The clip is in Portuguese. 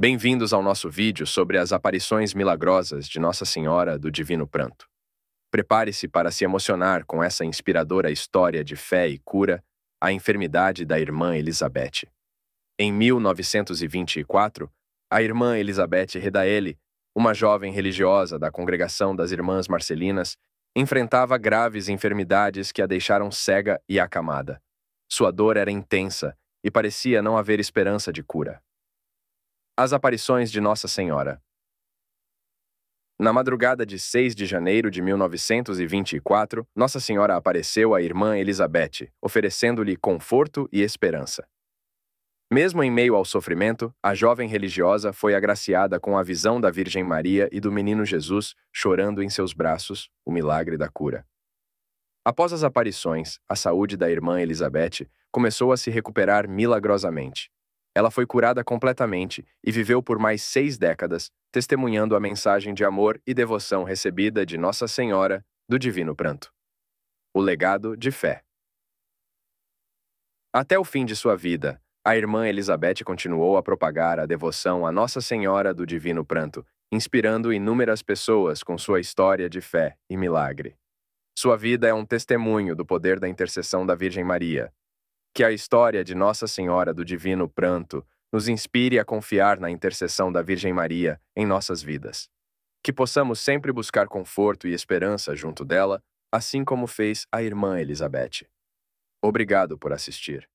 Bem-vindos ao nosso vídeo sobre as aparições milagrosas de Nossa Senhora do Divino Pranto. Prepare-se para se emocionar com essa inspiradora história de fé e cura à enfermidade da irmã Elizabeth. Em 1924, a irmã Elizabeth Redaeli, uma jovem religiosa da Congregação das Irmãs Marcelinas, enfrentava graves enfermidades que a deixaram cega e acamada. Sua dor era intensa e parecia não haver esperança de cura. As aparições de Nossa Senhora. Na madrugada de 6 de janeiro de 1924, Nossa Senhora apareceu à irmã Elizabeth, oferecendo-lhe conforto e esperança. Mesmo em meio ao sofrimento, a jovem religiosa foi agraciada com a visão da Virgem Maria e do menino Jesus chorando em seus braços o milagre da cura. Após as aparições, a saúde da irmã Elizabeth começou a se recuperar milagrosamente. Ela foi curada completamente e viveu por mais seis décadas, testemunhando a mensagem de amor e devoção recebida de Nossa Senhora do Divino Pranto. O legado de fé. Até o fim de sua vida, a irmã Elizabeth continuou a propagar a devoção a Nossa Senhora do Divino Pranto, inspirando inúmeras pessoas com sua história de fé e milagre. Sua vida é um testemunho do poder da intercessão da Virgem Maria, que a história de Nossa Senhora do Divino Pranto nos inspire a confiar na intercessão da Virgem Maria em nossas vidas. Que possamos sempre buscar conforto e esperança junto dela, assim como fez a irmã Elizabeth. Obrigado por assistir.